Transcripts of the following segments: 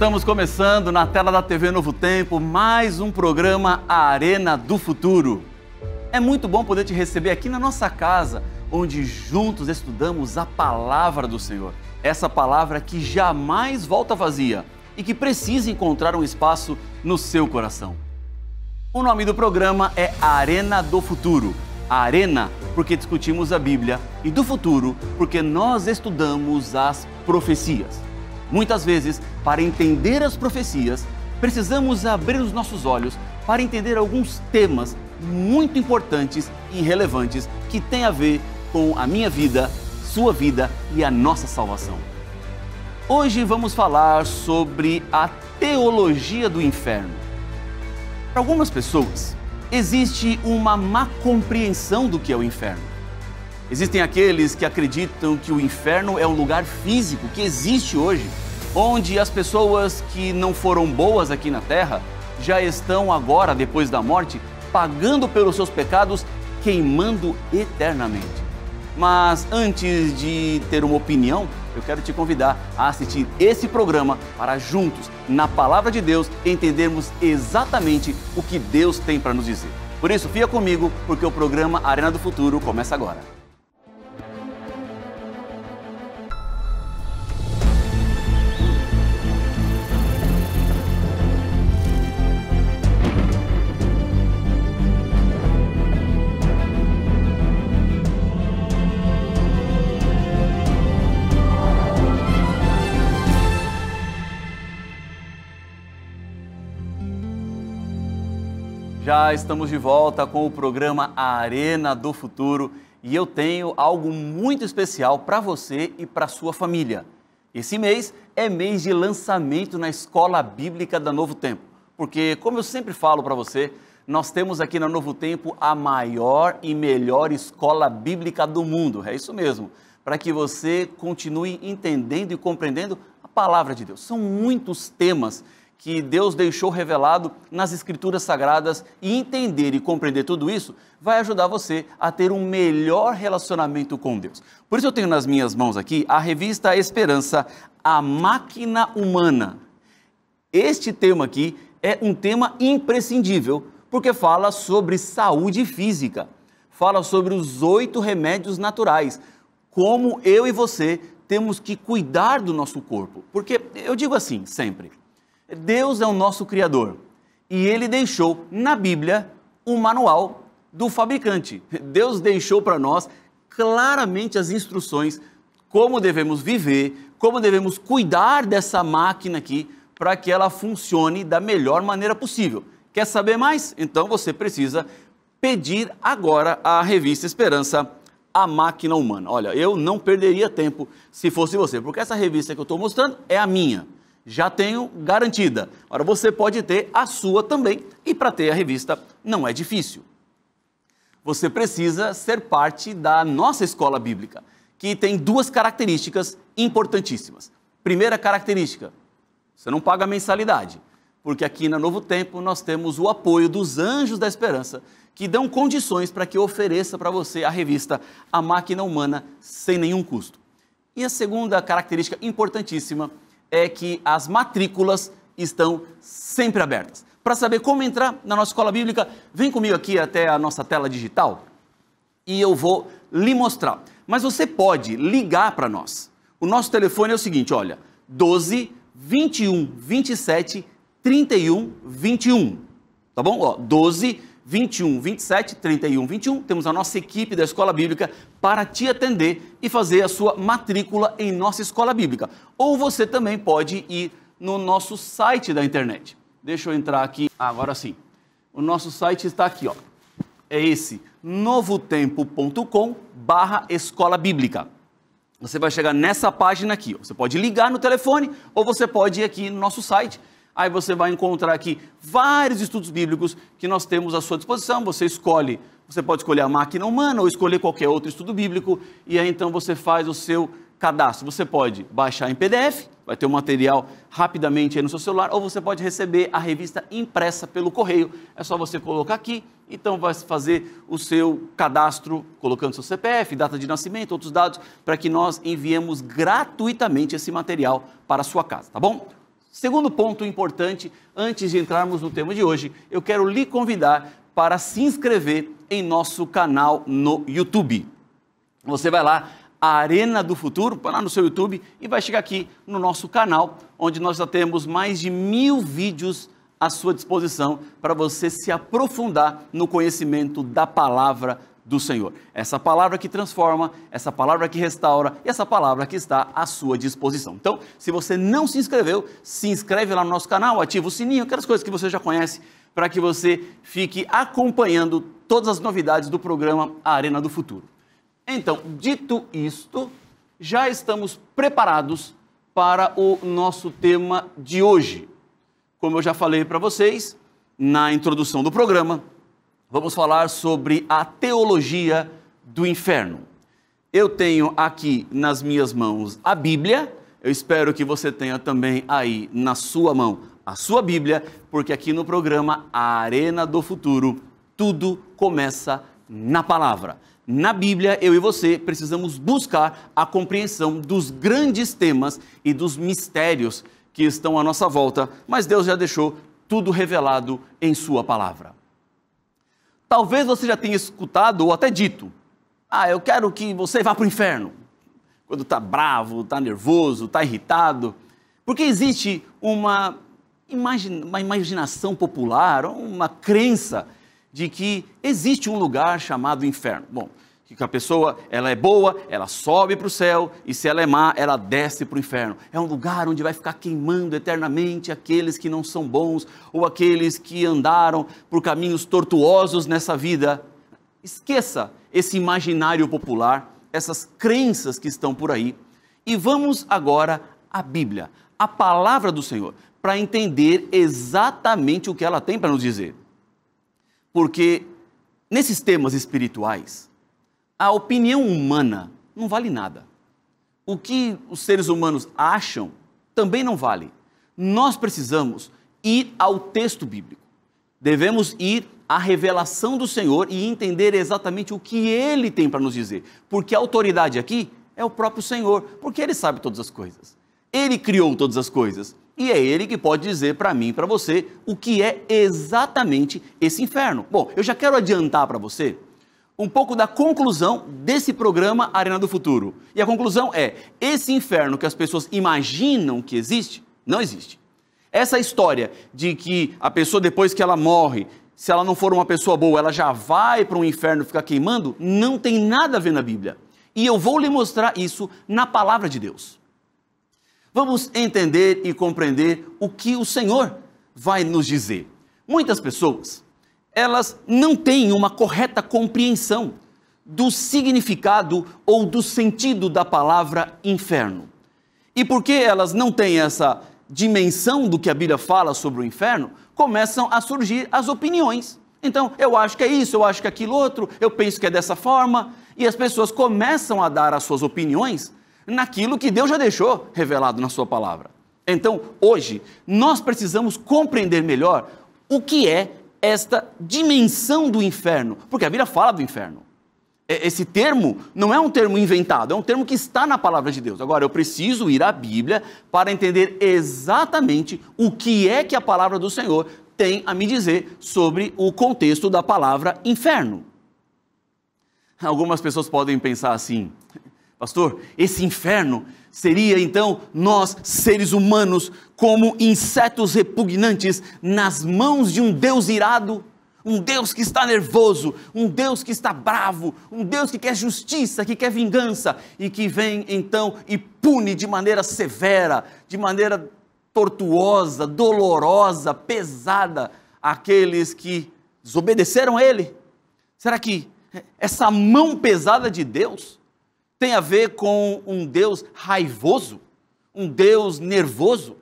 Estamos começando na tela da TV Novo Tempo mais um programa A Arena do Futuro. É muito bom poder te receber aqui na nossa casa, onde juntos estudamos a palavra do Senhor. Essa palavra que jamais volta vazia e que precisa encontrar um espaço no seu coração. O nome do programa é Arena do Futuro. arena, porque discutimos a Bíblia, e do futuro, porque nós estudamos as profecias. Muitas vezes, para entender as profecias, precisamos abrir os nossos olhos para entender alguns temas muito importantes e relevantes que têm a ver com a minha vida, sua vida e a nossa salvação. Hoje vamos falar sobre a teologia do inferno. Para algumas pessoas, existe uma má compreensão do que é o inferno Existem aqueles que acreditam que o inferno é um lugar físico que existe hoje, onde as pessoas que não foram boas aqui na terra já estão agora, depois da morte, pagando pelos seus pecados, queimando eternamente. Mas antes de ter uma opinião, eu quero te convidar a assistir esse programa para juntos, na palavra de Deus, entendermos exatamente o que Deus tem para nos dizer. Por isso, fia comigo, porque o programa Arena do Futuro começa agora. Já estamos de volta com o programa Arena do Futuro e eu tenho algo muito especial para você e para sua família. Esse mês é mês de lançamento na Escola Bíblica da Novo Tempo, porque como eu sempre falo para você, nós temos aqui na Novo Tempo a maior e melhor escola bíblica do mundo. É isso mesmo. Para que você continue entendendo e compreendendo a palavra de Deus. São muitos temas que Deus deixou revelado nas Escrituras Sagradas e entender e compreender tudo isso vai ajudar você a ter um melhor relacionamento com Deus. Por isso eu tenho nas minhas mãos aqui a revista Esperança, a máquina humana. Este tema aqui é um tema imprescindível porque fala sobre saúde física, fala sobre os oito remédios naturais, como eu e você temos que cuidar do nosso corpo, porque eu digo assim sempre Deus é o nosso Criador e ele deixou na Bíblia o manual do fabricante. Deus deixou para nós claramente as instruções como devemos viver, como devemos cuidar dessa máquina aqui para que ela funcione da melhor maneira possível. Quer saber mais? Então você precisa pedir agora a revista Esperança a máquina humana. Olha, eu não perderia tempo se fosse você, porque essa revista que eu estou mostrando é a minha já tenho garantida. Agora você pode ter a sua também, e para ter a revista não é difícil. Você precisa ser parte da nossa escola bíblica, que tem duas características importantíssimas. Primeira característica, você não paga mensalidade, porque aqui na Novo Tempo nós temos o apoio dos Anjos da Esperança, que dão condições para que ofereça para você a revista A Máquina Humana sem nenhum custo. E a segunda característica importantíssima é que as matrículas estão sempre abertas. Para saber como entrar na nossa escola bíblica, vem comigo aqui até a nossa tela digital e eu vou lhe mostrar. Mas você pode ligar para nós. O nosso telefone é o seguinte, olha, 12 21 27 31 21. Tá bom? Ó, 12 21, 27, 31, 21, temos a nossa equipe da Escola Bíblica para te atender e fazer a sua matrícula em nossa Escola Bíblica. Ou você também pode ir no nosso site da internet. Deixa eu entrar aqui, ah, agora sim. O nosso site está aqui, ó. É esse, novotempo.com barra Escola Bíblica. Você vai chegar nessa página aqui. Ó. Você pode ligar no telefone ou você pode ir aqui no nosso site Aí você vai encontrar aqui vários estudos bíblicos que nós temos à sua disposição. Você escolhe, você pode escolher a máquina humana ou escolher qualquer outro estudo bíblico, e aí então você faz o seu cadastro. Você pode baixar em PDF, vai ter o um material rapidamente aí no seu celular, ou você pode receber a revista impressa pelo correio. É só você colocar aqui, então vai fazer o seu cadastro, colocando seu CPF, data de nascimento, outros dados, para que nós enviemos gratuitamente esse material para a sua casa, tá bom? Segundo ponto importante, antes de entrarmos no tema de hoje, eu quero lhe convidar para se inscrever em nosso canal no YouTube. Você vai lá, Arena do Futuro, lá no seu YouTube e vai chegar aqui no nosso canal, onde nós já temos mais de mil vídeos à sua disposição para você se aprofundar no conhecimento da palavra do Senhor. Essa palavra que transforma, essa palavra que restaura e essa palavra que está à sua disposição. Então, se você não se inscreveu, se inscreve lá no nosso canal, ativa o sininho, aquelas coisas que você já conhece, para que você fique acompanhando todas as novidades do programa Arena do Futuro. Então, dito isto, já estamos preparados para o nosso tema de hoje. Como eu já falei para vocês na introdução do programa, vamos falar sobre a teologia do inferno. Eu tenho aqui nas minhas mãos a Bíblia, eu espero que você tenha também aí na sua mão a sua Bíblia, porque aqui no programa A Arena do Futuro, tudo começa na palavra. Na Bíblia, eu e você precisamos buscar a compreensão dos grandes temas e dos mistérios que estão à nossa volta, mas Deus já deixou tudo revelado em Sua palavra. Talvez você já tenha escutado ou até dito: Ah, eu quero que você vá para o inferno. Quando está bravo, está nervoso, está irritado. Porque existe uma, imagina, uma imaginação popular, uma crença de que existe um lugar chamado inferno. Bom, que a pessoa ela é boa, ela sobe para o céu, e se ela é má, ela desce para o inferno. É um lugar onde vai ficar queimando eternamente aqueles que não são bons ou aqueles que andaram por caminhos tortuosos nessa vida. Esqueça esse imaginário popular, essas crenças que estão por aí. E vamos agora à Bíblia, à palavra do Senhor, para entender exatamente o que ela tem para nos dizer. Porque nesses temas espirituais, a opinião humana não vale nada. O que os seres humanos acham também não vale. Nós precisamos ir ao texto bíblico. Devemos ir à revelação do Senhor e entender exatamente o que ele tem para nos dizer, porque a autoridade aqui é o próprio Senhor, porque ele sabe todas as coisas. Ele criou todas as coisas e é ele que pode dizer para mim, para você, o que é exatamente esse inferno. Bom, eu já quero adiantar para você um pouco da conclusão desse programa Arena do Futuro. E a conclusão é: esse inferno que as pessoas imaginam que existe, não existe. Essa história de que a pessoa, depois que ela morre, se ela não for uma pessoa boa, ela já vai para um inferno ficar queimando, não tem nada a ver na Bíblia. E eu vou lhe mostrar isso na palavra de Deus. Vamos entender e compreender o que o Senhor vai nos dizer. Muitas pessoas elas não têm uma correta compreensão do significado ou do sentido da palavra inferno. E porque elas não têm essa dimensão do que a Bíblia fala sobre o inferno, começam a surgir as opiniões. Então, eu acho que é isso, eu acho que é aquilo outro, eu penso que é dessa forma, e as pessoas começam a dar as suas opiniões naquilo que Deus já deixou revelado na sua palavra. Então, hoje, nós precisamos compreender melhor o que é esta dimensão do inferno, porque a Bíblia fala do inferno. Esse termo não é um termo inventado, é um termo que está na palavra de Deus. Agora, eu preciso ir à Bíblia para entender exatamente o que é que a palavra do Senhor tem a me dizer sobre o contexto da palavra inferno. Algumas pessoas podem pensar assim, pastor, esse inferno Seria então nós, seres humanos, como insetos repugnantes nas mãos de um Deus irado, um Deus que está nervoso, um Deus que está bravo, um Deus que quer justiça, que quer vingança e que vem então e pune de maneira severa, de maneira tortuosa, dolorosa, pesada aqueles que desobedeceram a Ele. Será que essa mão pesada de Deus tem a ver com um Deus raivoso, um Deus nervoso,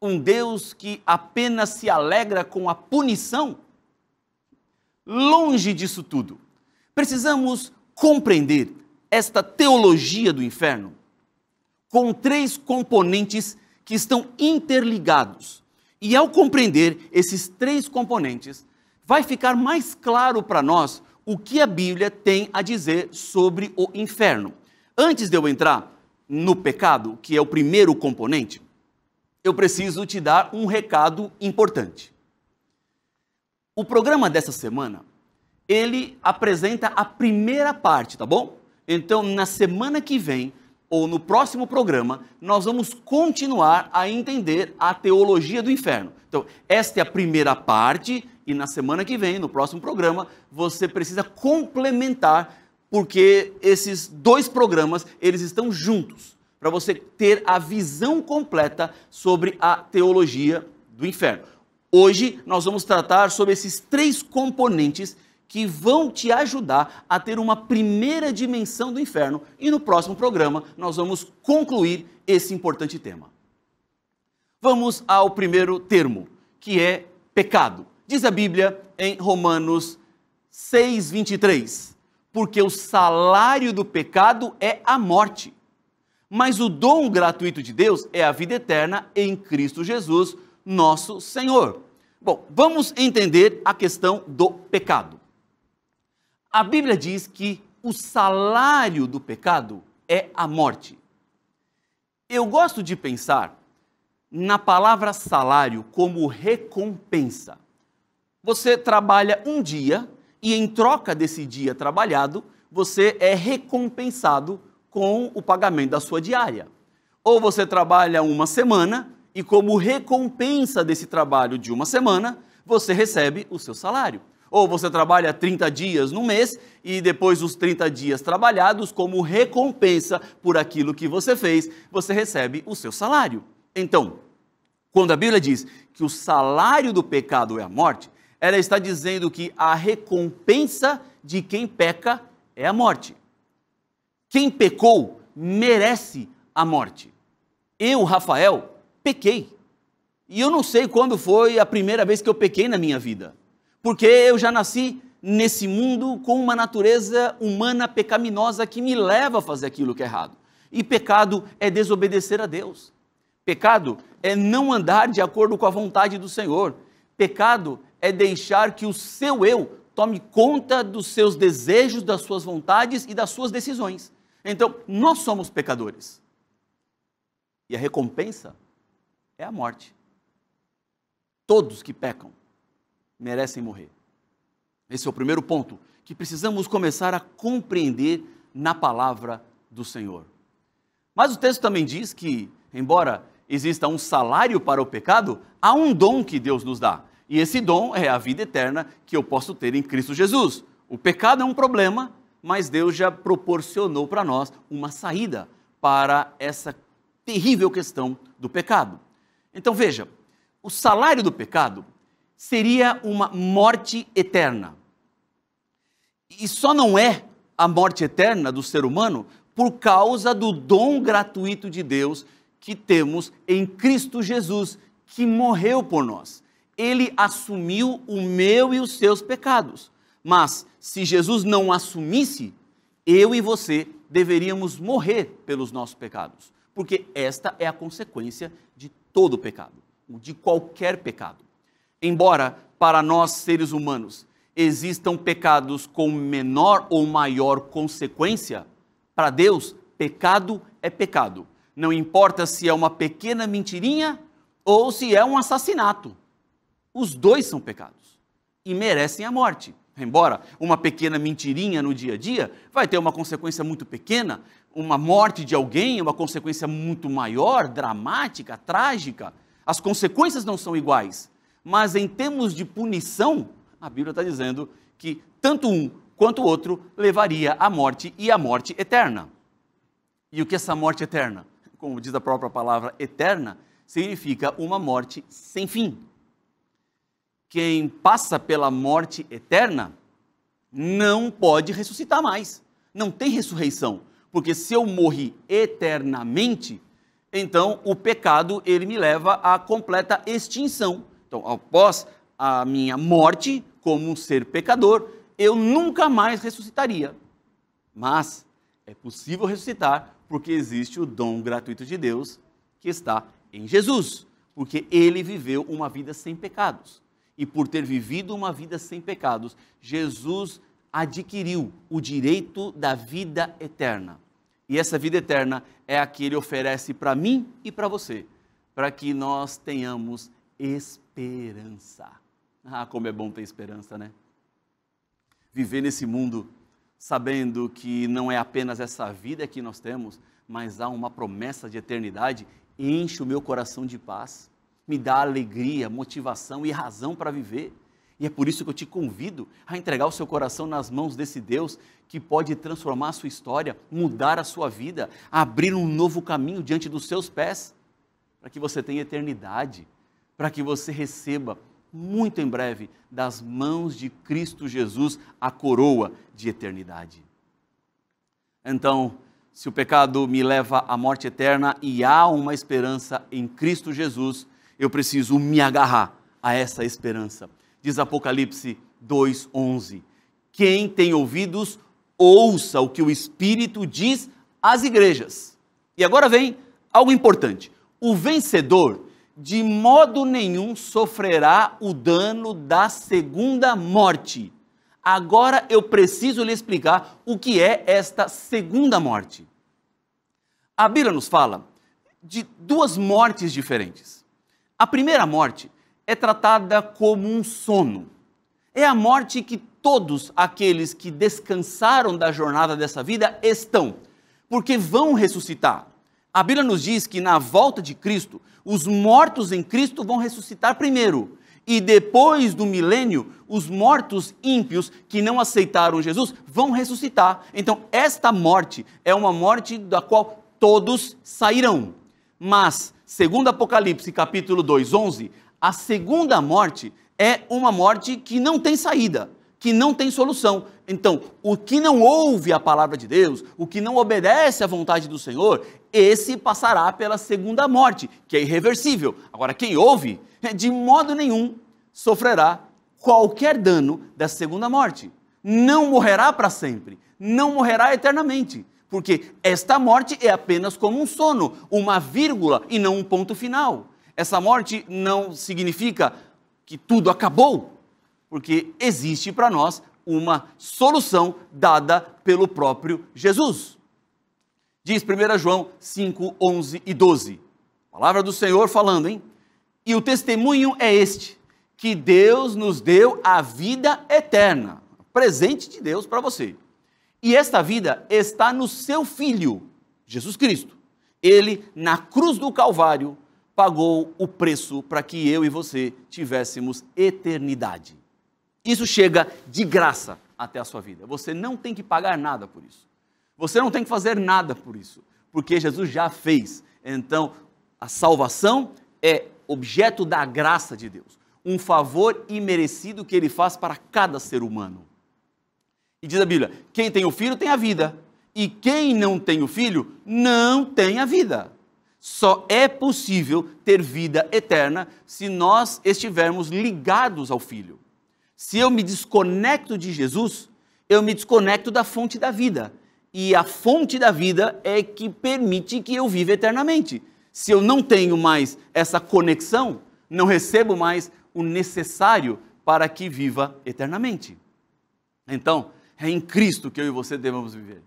um Deus que apenas se alegra com a punição. Longe disso tudo, precisamos compreender esta teologia do inferno com três componentes que estão interligados. E ao compreender esses três componentes, vai ficar mais claro para nós o que a Bíblia tem a dizer sobre o inferno. Antes de eu entrar no pecado, que é o primeiro componente, eu preciso te dar um recado importante. O programa dessa semana, ele apresenta a primeira parte, tá bom? Então, na semana que vem, ou no próximo programa, nós vamos continuar a entender a teologia do inferno. Então, esta é a primeira parte, e na semana que vem, no próximo programa, você precisa complementar porque esses dois programas, eles estão juntos, para você ter a visão completa sobre a teologia do inferno. Hoje nós vamos tratar sobre esses três componentes que vão te ajudar a ter uma primeira dimensão do inferno e no próximo programa nós vamos concluir esse importante tema. Vamos ao primeiro termo, que é pecado. Diz a Bíblia em Romanos 6:23 porque o salário do pecado é a morte. Mas o dom gratuito de Deus é a vida eterna em Cristo Jesus, nosso Senhor. Bom, vamos entender a questão do pecado. A Bíblia diz que o salário do pecado é a morte. Eu gosto de pensar na palavra salário como recompensa. Você trabalha um dia e em troca desse dia trabalhado, você é recompensado com o pagamento da sua diária. Ou você trabalha uma semana e, como recompensa desse trabalho de uma semana, você recebe o seu salário. Ou você trabalha 30 dias no mês e depois os 30 dias trabalhados, como recompensa por aquilo que você fez, você recebe o seu salário. Então, quando a Bíblia diz que o salário do pecado é a morte, ela está dizendo que a recompensa de quem peca é a morte. Quem pecou merece a morte. Eu, Rafael, pequei. E eu não sei quando foi a primeira vez que eu pequei na minha vida, porque eu já nasci nesse mundo com uma natureza humana pecaminosa que me leva a fazer aquilo que é errado. E pecado é desobedecer a Deus. Pecado é não andar de acordo com a vontade do Senhor. Pecado é deixar que o seu eu tome conta dos seus desejos, das suas vontades e das suas decisões. Então, nós somos pecadores. E a recompensa é a morte. Todos que pecam merecem morrer. Esse é o primeiro ponto que precisamos começar a compreender na palavra do Senhor. Mas o texto também diz que, embora exista um salário para o pecado, há um dom que Deus nos dá. E esse dom é a vida eterna que eu posso ter em Cristo Jesus. O pecado é um problema, mas Deus já proporcionou para nós uma saída para essa terrível questão do pecado. Então veja, o salário do pecado seria uma morte eterna. E só não é a morte eterna do ser humano por causa do dom gratuito de Deus que temos em Cristo Jesus, que morreu por nós ele assumiu o meu e os seus pecados. Mas se Jesus não assumisse, eu e você deveríamos morrer pelos nossos pecados, porque esta é a consequência de todo pecado, de qualquer pecado. Embora para nós seres humanos existam pecados com menor ou maior consequência, para Deus, pecado é pecado. Não importa se é uma pequena mentirinha ou se é um assassinato. Os dois são pecados e merecem a morte. Embora uma pequena mentirinha no dia a dia vai ter uma consequência muito pequena, uma morte de alguém, é uma consequência muito maior, dramática, trágica. As consequências não são iguais, mas em termos de punição, a Bíblia está dizendo que tanto um quanto o outro levaria à morte e à morte eterna. E o que é essa morte eterna? Como diz a própria palavra eterna, significa uma morte sem fim quem passa pela morte eterna não pode ressuscitar mais. Não tem ressurreição, porque se eu morri eternamente, então o pecado ele me leva à completa extinção. Então, após a minha morte como um ser pecador, eu nunca mais ressuscitaria. Mas é possível ressuscitar porque existe o dom gratuito de Deus que está em Jesus, porque ele viveu uma vida sem pecados e por ter vivido uma vida sem pecados, Jesus adquiriu o direito da vida eterna. E essa vida eterna é a que ele oferece para mim e para você, para que nós tenhamos esperança. Ah, como é bom ter esperança, né? Viver nesse mundo sabendo que não é apenas essa vida que nós temos, mas há uma promessa de eternidade, enche o meu coração de paz me dá alegria, motivação e razão para viver. E é por isso que eu te convido a entregar o seu coração nas mãos desse Deus que pode transformar a sua história, mudar a sua vida, abrir um novo caminho diante dos seus pés, para que você tenha eternidade, para que você receba muito em breve das mãos de Cristo Jesus a coroa de eternidade. Então, se o pecado me leva à morte eterna e há uma esperança em Cristo Jesus, eu preciso me agarrar a essa esperança. Diz Apocalipse 2:11. Quem tem ouvidos, ouça o que o Espírito diz às igrejas. E agora vem algo importante. O vencedor de modo nenhum sofrerá o dano da segunda morte. Agora eu preciso lhe explicar o que é esta segunda morte. A Bíblia nos fala de duas mortes diferentes. A primeira morte é tratada como um sono. É a morte que todos aqueles que descansaram da jornada dessa vida estão, porque vão ressuscitar. A Bíblia nos diz que na volta de Cristo, os mortos em Cristo vão ressuscitar primeiro. E depois do milênio, os mortos ímpios que não aceitaram Jesus vão ressuscitar. Então, esta morte é uma morte da qual todos sairão. Mas segundo Apocalipse, capítulo 2, 11, a segunda morte é uma morte que não tem saída, que não tem solução. Então, o que não ouve a palavra de Deus, o que não obedece à vontade do Senhor, esse passará pela segunda morte, que é irreversível. Agora, quem ouve, eh, de modo nenhum sofrerá qualquer dano da segunda morte. Não morrerá para sempre, não morrerá eternamente porque esta morte é apenas como um sono, uma vírgula e não um ponto final. Essa morte não significa que tudo acabou, porque existe para nós uma solução dada pelo próprio Jesus. Diz 1 João 5, 11 e 12. Palavra do Senhor falando, hein? E o testemunho é este: que Deus nos deu a vida eterna, presente de Deus para você. E esta vida está no seu Filho, Jesus Cristo. Ele, na cruz do Calvário, pagou o preço para que eu e você tivéssemos eternidade. Isso chega de graça até a sua vida. Você não tem que pagar nada por isso. Você não tem que fazer nada por isso, porque Jesus já fez. Então, a salvação é objeto da graça de Deus, um favor imerecido que ele faz para cada ser humano. E diz a Bíblia: quem tem o filho tem a vida, e quem não tem o filho não tem a vida. Só é possível ter vida eterna se nós estivermos ligados ao filho. Se eu me desconecto de Jesus, eu me desconecto da fonte da vida. E a fonte da vida é que permite que eu viva eternamente. Se eu não tenho mais essa conexão, não recebo mais o necessário para que viva eternamente. Então, é em Cristo que eu e você devemos viver.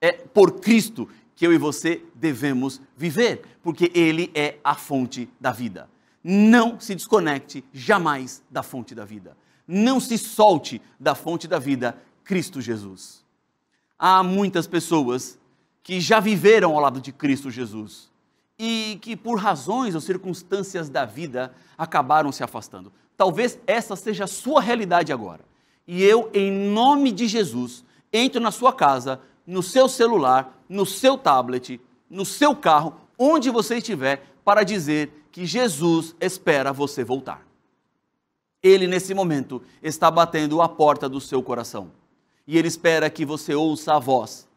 É por Cristo que eu e você devemos viver, porque Ele é a fonte da vida. Não se desconecte jamais da fonte da vida. Não se solte da fonte da vida, Cristo Jesus. Há muitas pessoas que já viveram ao lado de Cristo Jesus e que, por razões ou circunstâncias da vida, acabaram se afastando. Talvez essa seja a sua realidade agora. E eu, em nome de Jesus, entro na sua casa, no seu celular, no seu tablet, no seu carro, onde você estiver, para dizer que Jesus espera você voltar. Ele, nesse momento, está batendo a porta do seu coração. E ele espera que você ouça a voz.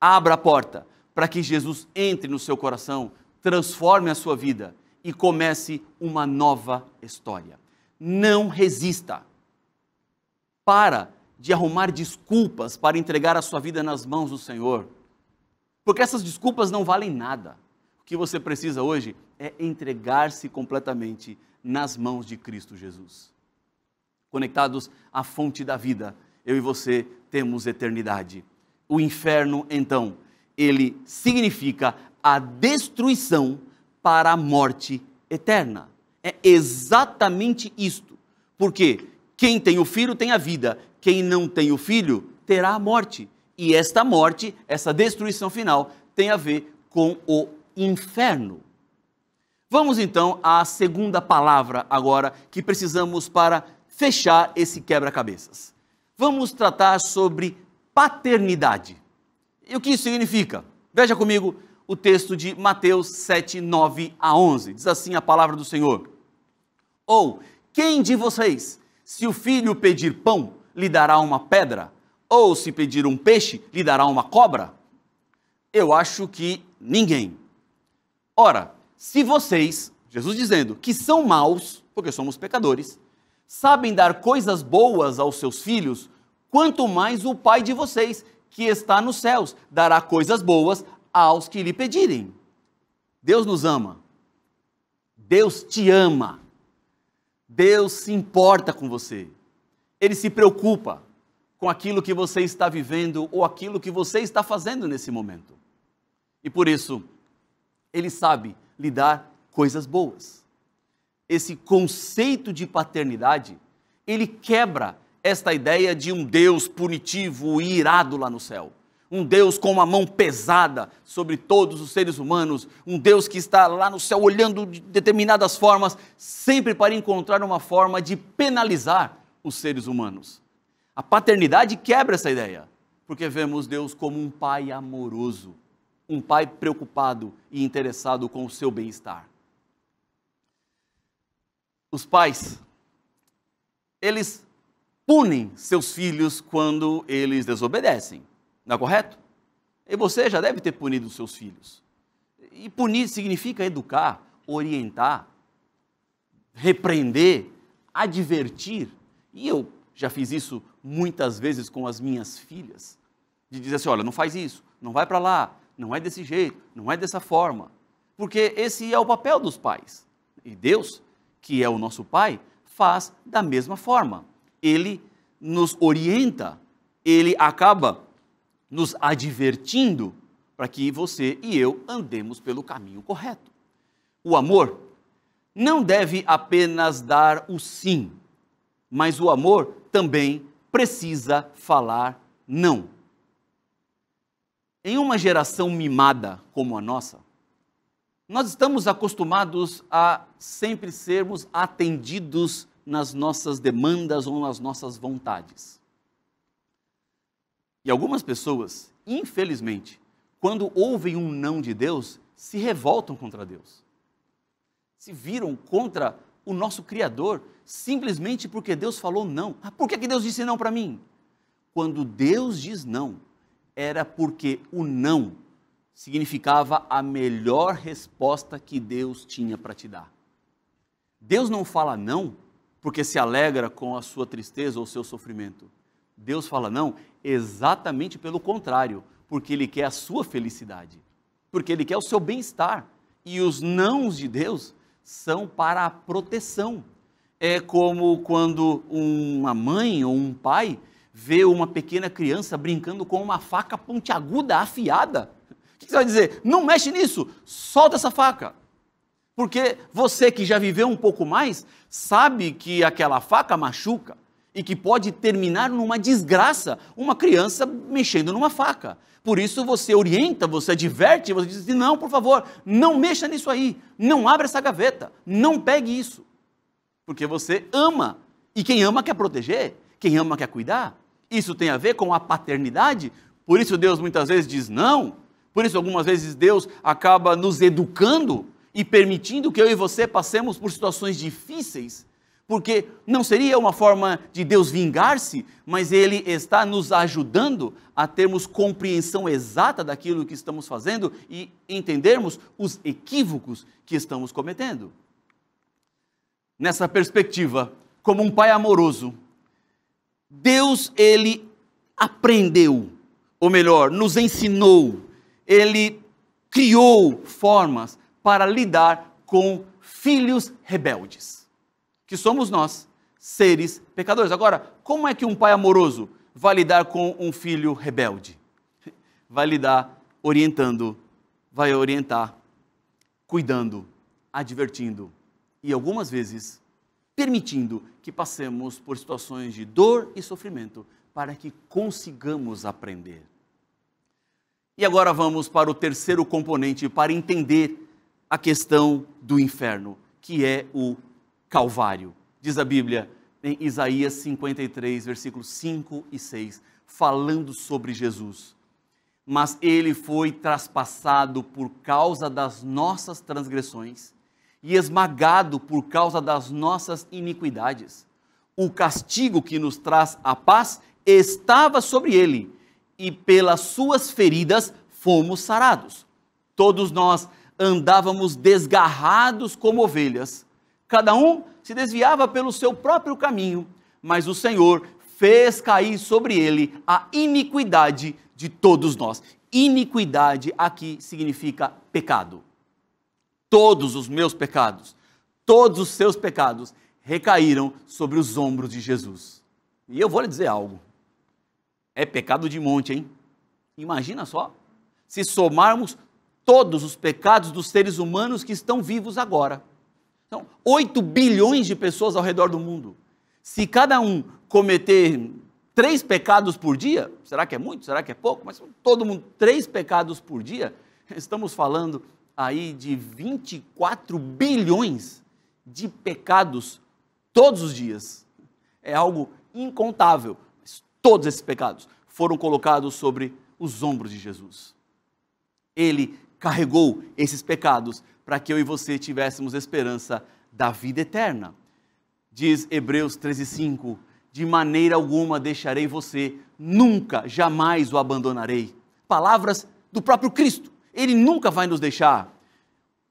Abra a porta para que Jesus entre no seu coração, transforme a sua vida e comece uma nova história. Não resista. Para de arrumar desculpas para entregar a sua vida nas mãos do Senhor. Porque essas desculpas não valem nada. O que você precisa hoje é entregar-se completamente nas mãos de Cristo Jesus. Conectados à fonte da vida, eu e você temos eternidade. O inferno, então, ele significa a destruição para a morte eterna. É exatamente isto. Por quê? Quem tem o filho tem a vida, quem não tem o filho terá a morte. E esta morte, essa destruição final, tem a ver com o inferno. Vamos então à segunda palavra agora que precisamos para fechar esse quebra-cabeças. Vamos tratar sobre paternidade. E o que isso significa? Veja comigo o texto de Mateus 7, 9 a 11. Diz assim a palavra do Senhor: Ou quem de vocês se o filho pedir pão, lhe dará uma pedra? Ou se pedir um peixe, lhe dará uma cobra? Eu acho que ninguém. Ora, se vocês, Jesus dizendo, que são maus, porque somos pecadores, sabem dar coisas boas aos seus filhos, quanto mais o Pai de vocês, que está nos céus, dará coisas boas aos que lhe pedirem. Deus nos ama. Deus te ama. Deus se importa com você. Ele se preocupa com aquilo que você está vivendo ou aquilo que você está fazendo nesse momento. E por isso, ele sabe lhe dar coisas boas. Esse conceito de paternidade, ele quebra esta ideia de um Deus punitivo e irado lá no céu um Deus com uma mão pesada sobre todos os seres humanos, um Deus que está lá no céu olhando de determinadas formas, sempre para encontrar uma forma de penalizar os seres humanos. A paternidade quebra essa ideia, porque vemos Deus como um pai amoroso, um pai preocupado e interessado com o seu bem-estar. Os pais, eles punem seus filhos quando eles desobedecem. Não é correto? E você já deve ter punido os seus filhos. E punir significa educar, orientar, repreender, advertir. E eu já fiz isso muitas vezes com as minhas filhas, de dizer assim, olha, não faz isso, não vai para lá, não é desse jeito, não é dessa forma. Porque esse é o papel dos pais. E Deus, que é o nosso pai, faz da mesma forma. Ele nos orienta, ele acaba nos advertindo para que você e eu andemos pelo caminho correto. O amor não deve apenas dar o sim, mas o amor também precisa falar não. Em uma geração mimada como a nossa, nós estamos acostumados a sempre sermos atendidos nas nossas demandas ou nas nossas vontades. E algumas pessoas, infelizmente, quando ouvem um não de Deus, se revoltam contra Deus. Se viram contra o nosso Criador simplesmente porque Deus falou não. Ah, por que, que Deus disse não para mim? Quando Deus diz não, era porque o não significava a melhor resposta que Deus tinha para te dar. Deus não fala não porque se alegra com a sua tristeza ou seu sofrimento. Deus fala não, exatamente pelo contrário, porque Ele quer a sua felicidade, porque Ele quer o seu bem-estar. E os nãos de Deus são para a proteção. É como quando uma mãe ou um pai vê uma pequena criança brincando com uma faca pontiaguda, afiada. O que você vai dizer? Não mexe nisso, solta essa faca. Porque você que já viveu um pouco mais, sabe que aquela faca machuca, e que pode terminar numa desgraça, uma criança mexendo numa faca. Por isso você orienta, você adverte, você diz assim: não, por favor, não mexa nisso aí, não abra essa gaveta, não pegue isso. Porque você ama, e quem ama quer proteger, quem ama quer cuidar. Isso tem a ver com a paternidade, por isso Deus muitas vezes diz não, por isso algumas vezes Deus acaba nos educando e permitindo que eu e você passemos por situações difíceis porque não seria uma forma de Deus vingar-se, mas Ele está nos ajudando a termos compreensão exata daquilo que estamos fazendo e entendermos os equívocos que estamos cometendo. Nessa perspectiva, como um pai amoroso, Deus, Ele aprendeu, ou melhor, nos ensinou, Ele criou formas para lidar com filhos rebeldes que somos nós, seres pecadores. Agora, como é que um pai amoroso vai lidar com um filho rebelde? Vai lidar orientando, vai orientar, cuidando, advertindo e algumas vezes permitindo que passemos por situações de dor e sofrimento para que consigamos aprender. E agora vamos para o terceiro componente para entender a questão do inferno, que é o Calvário. Diz a Bíblia em Isaías 53, versículos 5 e 6, falando sobre Jesus. Mas ele foi traspassado por causa das nossas transgressões e esmagado por causa das nossas iniquidades. O castigo que nos traz a paz estava sobre ele, e pelas suas feridas fomos sarados. Todos nós andávamos desgarrados como ovelhas Cada um se desviava pelo seu próprio caminho, mas o Senhor fez cair sobre ele a iniquidade de todos nós. Iniquidade aqui significa pecado. Todos os meus pecados, todos os seus pecados recaíram sobre os ombros de Jesus. E eu vou lhe dizer algo. É pecado de monte, hein? Imagina só. Se somarmos todos os pecados dos seres humanos que estão vivos agora, então, 8 bilhões de pessoas ao redor do mundo. Se cada um cometer três pecados por dia, será que é muito? Será que é pouco? Mas todo mundo, três pecados por dia, estamos falando aí de 24 bilhões de pecados todos os dias. É algo incontável. Mas todos esses pecados foram colocados sobre os ombros de Jesus. Ele carregou esses pecados para que eu e você tivéssemos esperança da vida eterna. Diz Hebreus 13,5: De maneira alguma deixarei você, nunca, jamais o abandonarei. Palavras do próprio Cristo, ele nunca vai nos deixar.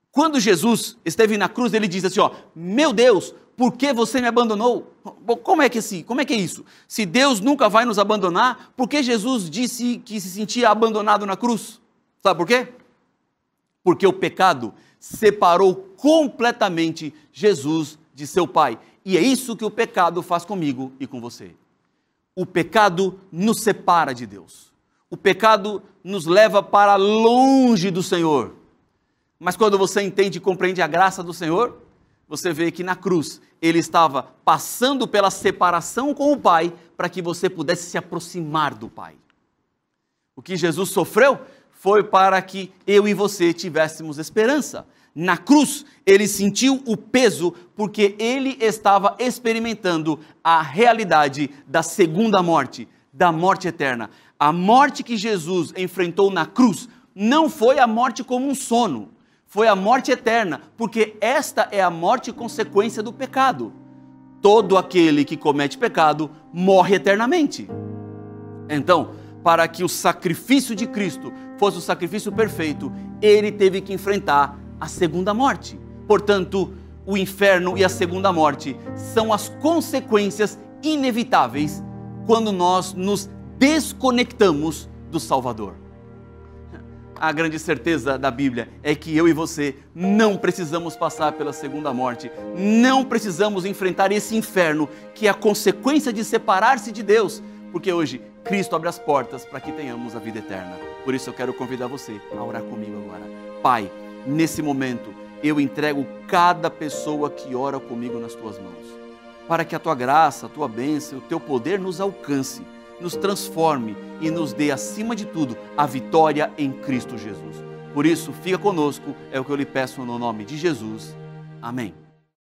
Quando Jesus esteve na cruz, ele diz assim: ó, Meu Deus, por que você me abandonou? Como é que assim? Como é que é isso? Se Deus nunca vai nos abandonar, por que Jesus disse que se sentia abandonado na cruz? Sabe por quê? porque o pecado separou completamente Jesus de seu Pai. E é isso que o pecado faz comigo e com você. O pecado nos separa de Deus. O pecado nos leva para longe do Senhor. Mas quando você entende e compreende a graça do Senhor, você vê que na cruz ele estava passando pela separação com o Pai para que você pudesse se aproximar do Pai. O que Jesus sofreu foi para que eu e você tivéssemos esperança. Na cruz, ele sentiu o peso porque ele estava experimentando a realidade da segunda morte, da morte eterna. A morte que Jesus enfrentou na cruz não foi a morte como um sono, foi a morte eterna, porque esta é a morte consequência do pecado. Todo aquele que comete pecado morre eternamente. Então, para que o sacrifício de Cristo fosse o sacrifício perfeito, ele teve que enfrentar a segunda morte. Portanto, o inferno e a segunda morte são as consequências inevitáveis quando nós nos desconectamos do Salvador. A grande certeza da Bíblia é que eu e você não precisamos passar pela segunda morte, não precisamos enfrentar esse inferno que é a consequência de separar-se de Deus, porque hoje Cristo abre as portas para que tenhamos a vida eterna. Por isso eu quero convidar você a orar comigo agora. Pai, nesse momento eu entrego cada pessoa que ora comigo nas tuas mãos, para que a tua graça, a tua bênção, o teu poder nos alcance, nos transforme e nos dê, acima de tudo, a vitória em Cristo Jesus. Por isso, fica conosco, é o que eu lhe peço no nome de Jesus. Amém.